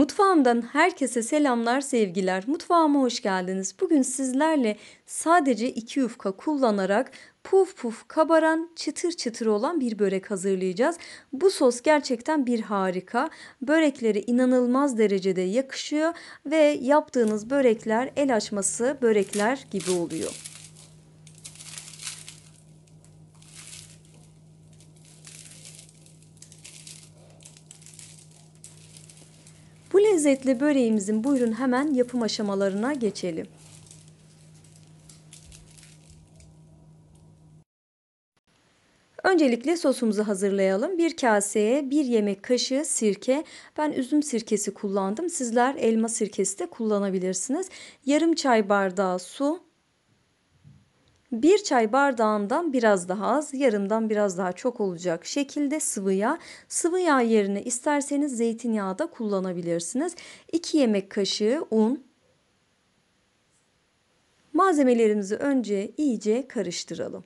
Mutfağımdan herkese selamlar, sevgiler. Mutfağıma hoş geldiniz. Bugün sizlerle sadece iki yufka kullanarak puf puf kabaran, çıtır çıtır olan bir börek hazırlayacağız. Bu sos gerçekten bir harika. Böreklere inanılmaz derecede yakışıyor ve yaptığınız börekler el açması börekler gibi oluyor. lezzetli böreğimizin buyurun hemen yapım aşamalarına geçelim. Öncelikle sosumuzu hazırlayalım. Bir kaseye bir yemek kaşığı sirke. Ben üzüm sirkesi kullandım. Sizler elma sirkesi de kullanabilirsiniz. Yarım çay bardağı su, bir çay bardağından biraz daha az, yarımdan biraz daha çok olacak şekilde sıvı yağ. Sıvı yağ yerine isterseniz zeytinyağı da kullanabilirsiniz. 2 yemek kaşığı un. Malzemelerimizi önce iyice karıştıralım.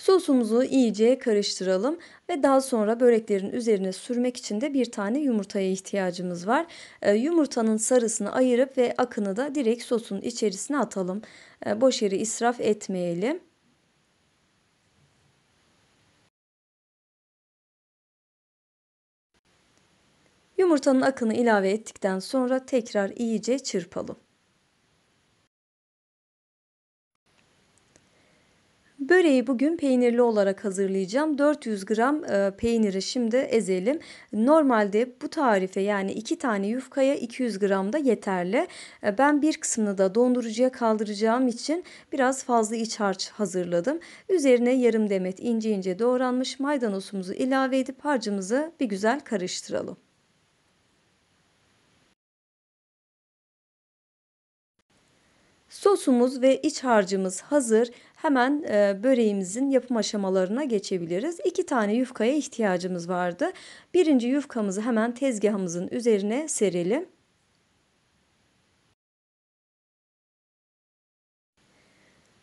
Sosumuzu iyice karıştıralım ve daha sonra böreklerin üzerine sürmek için de bir tane yumurtaya ihtiyacımız var. E, yumurtanın sarısını ayırıp ve akını da direkt sosun içerisine atalım. E, boş yeri israf etmeyelim. Yumurtanın akını ilave ettikten sonra tekrar iyice çırpalım. Böreği bugün peynirli olarak hazırlayacağım. 400 gram e, peyniri şimdi ezelim. Normalde bu tarife yani 2 tane yufkaya 200 gram da yeterli. E, ben bir kısmını da dondurucuya kaldıracağım için biraz fazla iç harç hazırladım. Üzerine yarım demet ince ince doğranmış maydanozumuzu ilave edip harcımızı bir güzel karıştıralım. Sosumuz ve iç harcımız hazır hemen e, böreğimizin yapım aşamalarına geçebiliriz. İki tane yufkaya ihtiyacımız vardı. Birinci yufkamızı hemen tezgahımızın üzerine serelim.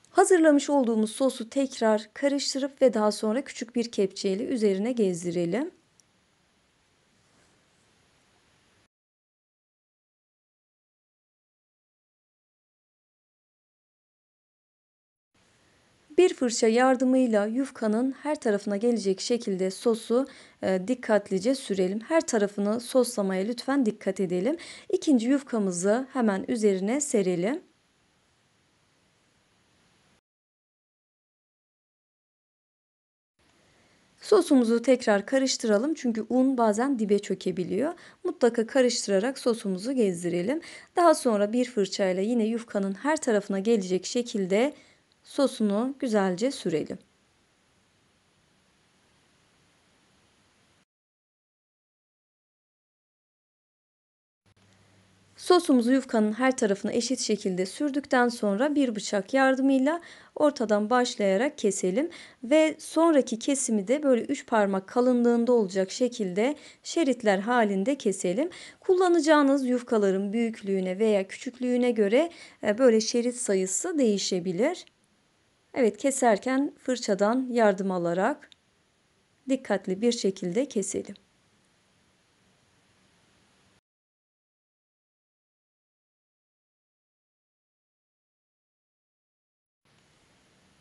Hazırlamış olduğumuz sosu tekrar karıştırıp ve daha sonra küçük bir kepçeyle üzerine gezdirelim. Bir fırça yardımıyla yufkanın her tarafına gelecek şekilde sosu e, dikkatlice sürelim. Her tarafını soslamaya lütfen dikkat edelim. İkinci yufkamızı hemen üzerine serelim. Sosumuzu tekrar karıştıralım çünkü un bazen dibe çökebiliyor. Mutlaka karıştırarak sosumuzu gezdirelim. Daha sonra bir fırçayla yine yufkanın her tarafına gelecek şekilde sosunu güzelce sürelim. Sosumuzu yufkanın her tarafına eşit şekilde sürdükten sonra bir bıçak yardımıyla ortadan başlayarak keselim ve sonraki kesimi de böyle 3 parmak kalınlığında olacak şekilde şeritler halinde keselim. Kullanacağınız yufkaların büyüklüğüne veya küçüklüğüne göre e, böyle şerit sayısı değişebilir. Evet keserken fırçadan yardım alarak dikkatli bir şekilde keselim.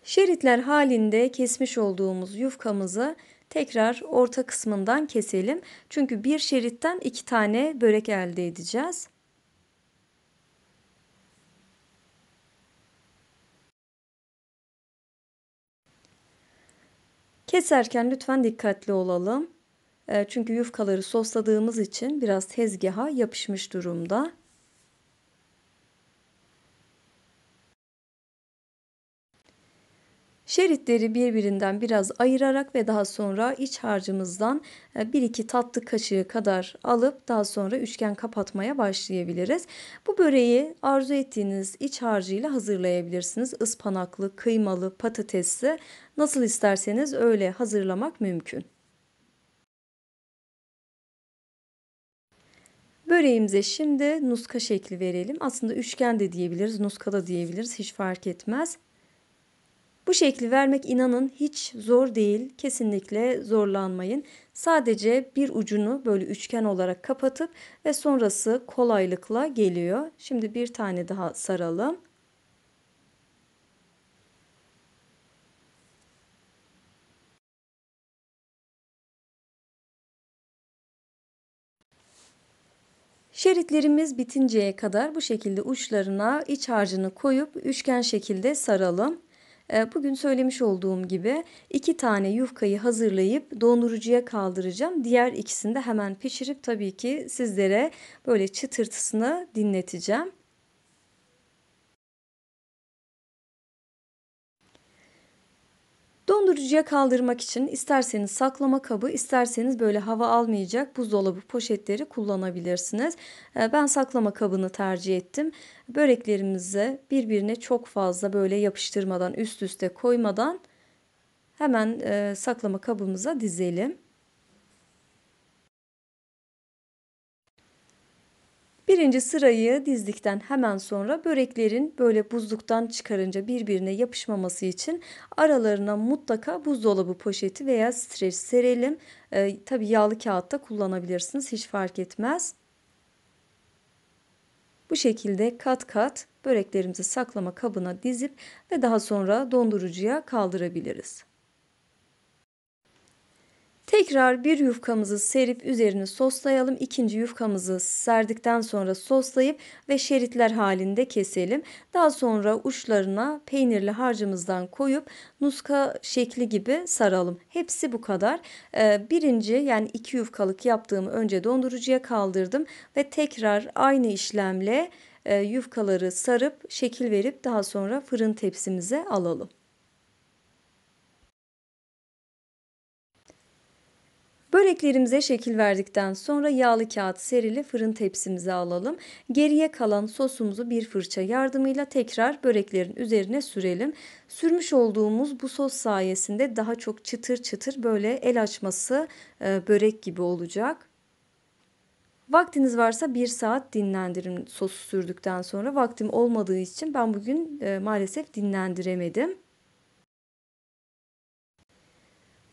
Şeritler halinde kesmiş olduğumuz yufkamızı tekrar orta kısmından keselim. Çünkü bir şeritten iki tane börek elde edeceğiz. Keserken lütfen dikkatli olalım. Çünkü yufkaları sosladığımız için biraz tezgaha yapışmış durumda. Şeritleri birbirinden biraz ayırarak ve daha sonra iç harcımızdan e, bir iki tatlı kaşığı kadar alıp daha sonra üçgen kapatmaya başlayabiliriz. Bu böreği arzu ettiğiniz iç harcıyla hazırlayabilirsiniz. Ispanaklı, kıymalı, patatesli nasıl isterseniz öyle hazırlamak mümkün. Böreğimize şimdi nuska şekli verelim. Aslında üçgen de diyebiliriz, nuska da diyebiliriz. Hiç fark etmez. Bu şekli vermek inanın hiç zor değil. Kesinlikle zorlanmayın. Sadece bir ucunu böyle üçgen olarak kapatıp ve sonrası kolaylıkla geliyor. Şimdi bir tane daha saralım. Şeritlerimiz bitinceye kadar bu şekilde uçlarına iç harcını koyup üçgen şekilde saralım. Ee, bugün söylemiş olduğum gibi iki tane yufkayı hazırlayıp dondurucuya kaldıracağım. Diğer ikisini de hemen pişirip tabii ki sizlere böyle çıtırtısını dinleteceğim. Dondurucuya kaldırmak için isterseniz saklama kabı, isterseniz böyle hava almayacak buzdolabı poşetleri kullanabilirsiniz. Ee, ben saklama kabını tercih ettim. Böreklerimizi birbirine çok fazla böyle yapıştırmadan, üst üste koymadan hemen e, saklama kabımıza dizelim. Birinci sırayı dizdikten hemen sonra böreklerin böyle buzluktan çıkarınca birbirine yapışmaması için aralarına mutlaka buzdolabı poşeti veya streç serelim. Ee, tabii yağlı kağıtta kullanabilirsiniz hiç fark etmez. Bu şekilde kat kat böreklerimizi saklama kabına dizip ve daha sonra dondurucuya kaldırabiliriz. Tekrar bir yufkamızı serip üzerine soslayalım. İkinci yufkamızı serdikten sonra soslayıp ve şeritler halinde keselim. Daha sonra uçlarına peynirli harcımızdan koyup nuska şekli gibi saralım. Hepsi bu kadar. Ee, birinci yani iki yufkalık yaptığımı önce dondurucuya kaldırdım ve tekrar aynı işlemle e, yufkaları sarıp şekil verip daha sonra fırın tepsimize alalım. Böreklerimize şekil verdikten sonra yağlı kağıt serili fırın tepsimize alalım. Geriye kalan sosumuzu bir fırça yardımıyla tekrar böreklerin üzerine sürelim. Sürmüş olduğumuz bu sos sayesinde daha çok çıtır çıtır böyle el açması e, börek gibi olacak. Vaktiniz varsa bir saat dinlendirin sosu sürdükten sonra. Vaktim olmadığı için ben bugün e, maalesef dinlendiremedim.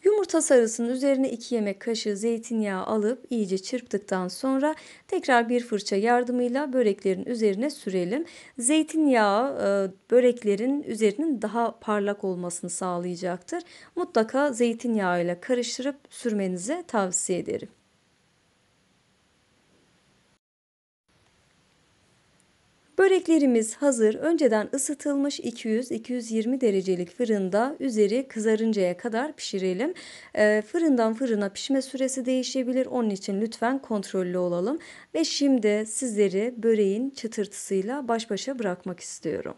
Yumurta sarısının üzerine 2 yemek kaşığı zeytinyağı alıp iyice çırptıktan sonra tekrar bir fırça yardımıyla böreklerin üzerine sürelim. Zeytinyağı e, böreklerin üzerinin daha parlak olmasını sağlayacaktır. Mutlaka zeytinyağı ile karıştırıp sürmenizi tavsiye ederim. Böreklerimiz hazır. Önceden ısıtılmış 200-220 derecelik fırında üzeri kızarıncaya kadar pişirelim. E, fırından fırına pişme süresi değişebilir. Onun için lütfen kontrollü olalım. Ve şimdi sizleri böreğin çıtırtısıyla baş başa bırakmak istiyorum.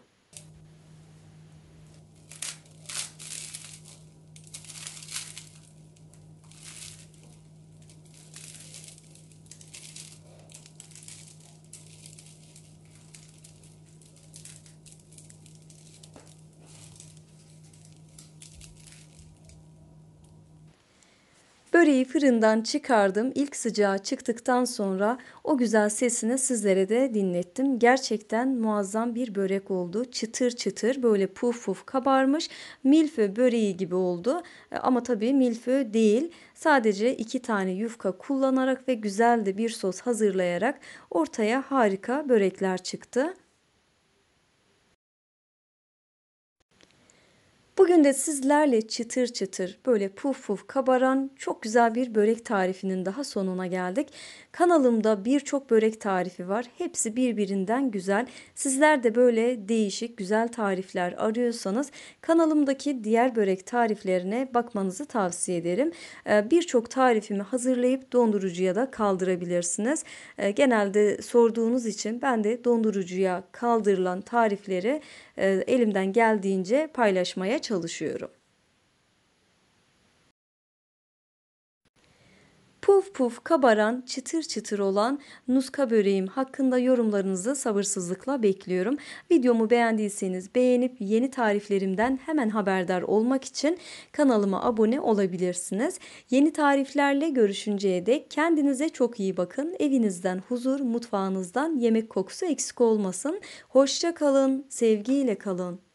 Böreği fırından çıkardım. İlk sıcağı çıktıktan sonra o güzel sesini sizlere de dinlettim. Gerçekten muazzam bir börek oldu. Çıtır çıtır böyle puf puf kabarmış. Milfö böreği gibi oldu. E, ama tabii milfö değil. Sadece iki tane yufka kullanarak ve güzel de bir sos hazırlayarak ortaya harika börekler çıktı. Bugün de sizlerle çıtır çıtır böyle puf puf kabaran çok güzel bir börek tarifinin daha sonuna geldik. Kanalımda birçok börek tarifi var. Hepsi birbirinden güzel. Sizler de böyle değişik güzel tarifler arıyorsanız kanalımdaki diğer börek tariflerine bakmanızı tavsiye ederim. Ee, birçok tarifimi hazırlayıp dondurucuya da kaldırabilirsiniz. Ee, genelde sorduğunuz için ben de dondurucuya kaldırılan tarifleri e, elimden geldiğince paylaşmaya çalışıyorum. puf puf kabaran, çıtır çıtır olan nuska böreğim hakkında yorumlarınızı sabırsızlıkla bekliyorum. Videomu beğendiyseniz beğenip yeni tariflerimden hemen haberdar olmak için kanalıma abone olabilirsiniz. Yeni tariflerle görüşünceye dek kendinize çok iyi bakın. Evinizden huzur, mutfağınızdan yemek kokusu eksik olmasın. Hoşça kalın, sevgiyle kalın.